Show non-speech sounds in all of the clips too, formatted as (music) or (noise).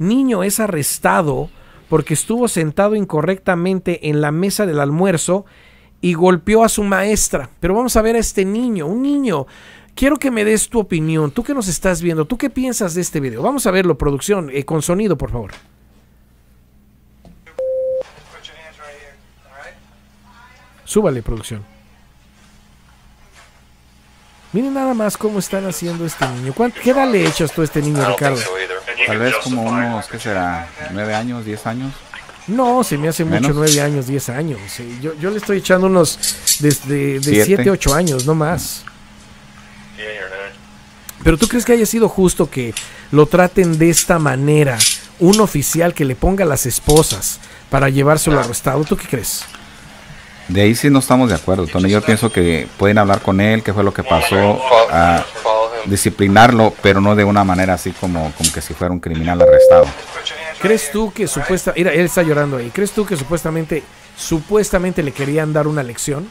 niño es arrestado porque estuvo sentado incorrectamente en la mesa del almuerzo y golpeó a su maestra. Pero vamos a ver a este niño, un niño. Quiero que me des tu opinión, tú que nos estás viendo, tú qué piensas de este video. Vamos a verlo, producción, eh, con sonido, por favor. Súbale, producción. Miren nada más cómo están haciendo este niño. ¿Qué dale le echas tú a este niño, Ricardo? Tal vez como unos, ¿qué será? ¿Nueve años, diez años? No, se me hace mucho nueve años, diez años. yo, yo, le estoy echando unos desde de siete. ocho años, no más. Pero tú crees que haya sido justo que lo traten de esta manera, un oficial que le ponga a las esposas para llevárselo ah. arrestado, ¿tú qué crees? De ahí sí no estamos de acuerdo, Tony. Yo pienso que pueden hablar con él, qué fue lo que pasó disciplinarlo, pero no de una manera así como, como que si fuera un criminal arrestado. ¿Crees tú que supuestamente, mira, él está llorando ahí, ¿crees tú que supuestamente, supuestamente le querían dar una lección?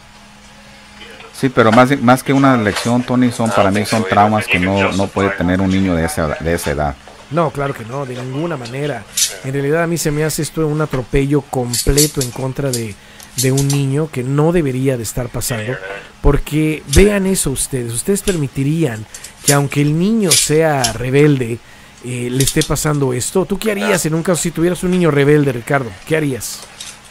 Sí, pero más, más que una lección, Tony, son para mí son traumas que no, puede tener un niño de esa, de esa edad. No, claro que no, de ninguna manera. En realidad a mí se me hace esto un atropello completo en contra de, de un niño que no debería de estar pasando. Porque vean eso ustedes, ustedes permitirían que aunque el niño sea rebelde, eh, le esté pasando esto. ¿Tú qué harías en un caso si tuvieras un niño rebelde, Ricardo? ¿Qué harías?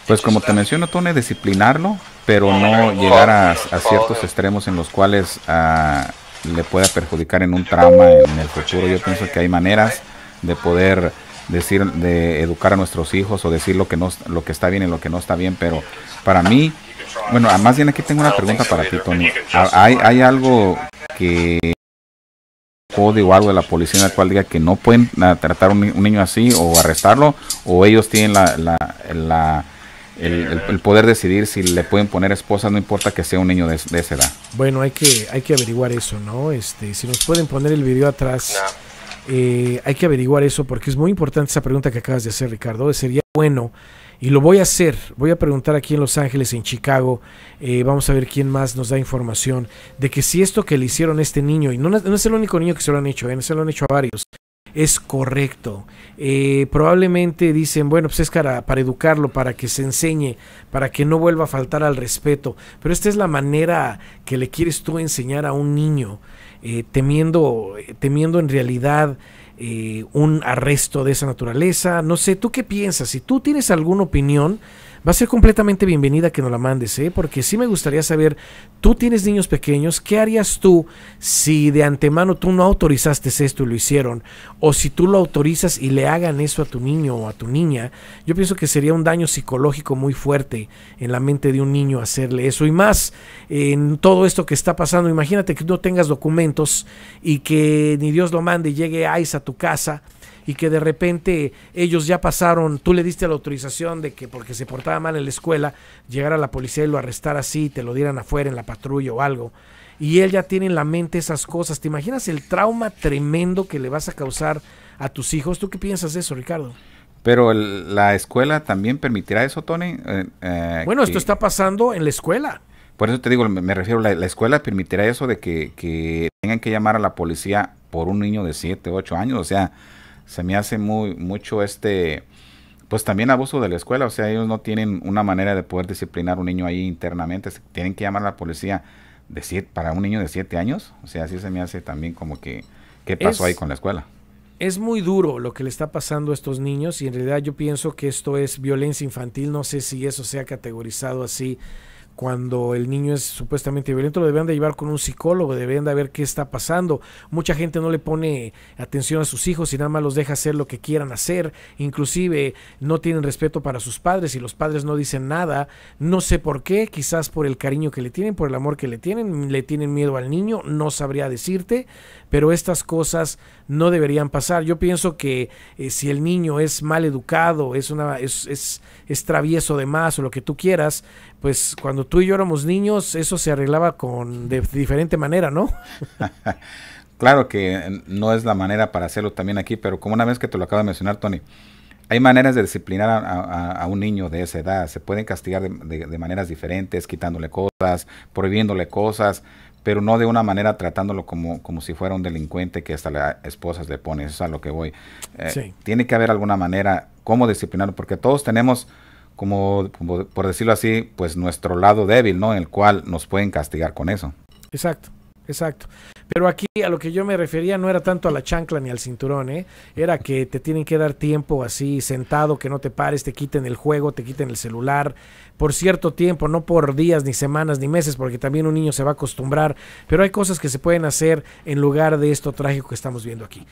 Pues como te menciono, Tony, disciplinarlo, pero no llegar a, ciertos extremos en los cuales ah, le pueda perjudicar en un trauma en el futuro. Yo pienso que hay maneras de poder decir de educar a nuestros hijos o decir lo que no lo que está bien y lo que no está bien pero para mí bueno además ah, bien aquí tengo una pregunta para ti Tony ah, hay hay algo que código o algo de la policía en cual diga que no pueden ah, tratar un, niño así o arrestarlo o ellos tienen la, la, el, poder decidir si le pueden poner esposas, no importa que sea un niño de, de, esa edad. Bueno, hay que, hay que averiguar eso, ¿no? Este, si nos pueden poner el video atrás. Eh, hay que averiguar eso porque es muy importante esa pregunta que acabas de hacer, Ricardo. Sería bueno, y lo voy a hacer, voy a preguntar aquí en Los Ángeles, en Chicago, eh, vamos a ver quién más nos da información de que si esto que le hicieron a este niño, y no, es el único niño que se lo han hecho, eh, se lo han hecho a varios, es correcto. Eh, probablemente dicen, bueno, pues es para, para educarlo, para que se enseñe, para que no vuelva a faltar al respeto. Pero esta es la manera que le quieres tú enseñar a un niño, eh, temiendo, eh, temiendo en realidad un arresto de esa naturaleza. No sé, ¿tú qué piensas? Si tú tienes alguna opinión, va a ser completamente bienvenida que nos la mandes, ¿eh? porque sí me gustaría saber, tú tienes niños pequeños, ¿qué harías tú si de antemano tú no autorizaste esto y lo hicieron? O si tú lo autorizas y le hagan eso a tu niño o a tu niña, yo pienso que sería un daño psicológico muy fuerte en la mente de un niño hacerle eso. Y más en todo esto que está pasando, imagínate que no tengas documentos y que ni Dios lo mande y llegue ICE a tu casa y que de repente ellos ya pasaron, tú le diste la autorización de que porque se portaba mal en la escuela, llegara la policía y lo arrestara así, te lo dieran afuera en la patrulla o algo. Y él ya tiene en la mente esas cosas. ¿Te imaginas el trauma tremendo que le vas a causar a tus hijos? ¿Tú qué piensas de eso, Ricardo? Pero la escuela también permitirá eso, Tony. Eh, eh, bueno, esto está pasando en la escuela. Por eso te digo, me, refiero, la, la, escuela permitirá eso de que, que, tengan que llamar a la policía por un niño de 7, 8 años. O sea, se me hace muy mucho este pues también abuso de la escuela, o sea, ellos no tienen una manera de poder disciplinar a un niño ahí internamente, tienen que llamar a la policía de siete, para un niño de siete años, o sea, así se me hace también como que qué pasó ahí con la escuela. Es muy duro lo que le está pasando a estos niños y en realidad yo pienso que esto es violencia infantil, no sé si eso sea categorizado así cuando el niño es supuestamente violento, lo deben de llevar con un psicólogo, deben de ver qué está pasando. Mucha gente no le pone atención a sus hijos y nada más los deja hacer lo que quieran hacer, inclusive no tienen respeto para sus padres y los padres no dicen nada, no sé por qué, quizás por el cariño que le tienen, por el amor que le tienen, le tienen miedo al niño, no sabría decirte, pero estas cosas no deberían pasar. Yo pienso que eh, si el niño es mal educado, es, una, es, es, travieso de más o lo que tú quieras, pues cuando tú y yo éramos niños, eso se arreglaba con, de diferente manera, ¿no? (laughs) claro que no es la manera para hacerlo también aquí, pero como una vez que te lo acabo de mencionar, Tony, hay maneras de disciplinar a, un niño de esa edad. Se pueden castigar de, maneras diferentes, quitándole cosas, prohibiéndole cosas pero no de una manera tratándolo como, como si fuera un delincuente que hasta la esposa le pone, eso es a lo que voy. Eh, tiene que haber alguna manera como disciplinarlo, porque todos tenemos, como, como, por decirlo así, pues nuestro lado débil, ¿no? En el cual nos pueden castigar con eso. Exacto, exacto. Pero aquí a lo que yo me refería no era tanto a la chancla ni al cinturón, ¿eh? era que te tienen que dar tiempo así sentado, que no te pares, te quiten el juego, te quiten el celular por cierto tiempo, no por días, ni semanas, ni meses, porque también un niño se va a acostumbrar. Pero hay cosas que se pueden hacer en lugar de esto trágico que estamos viendo aquí.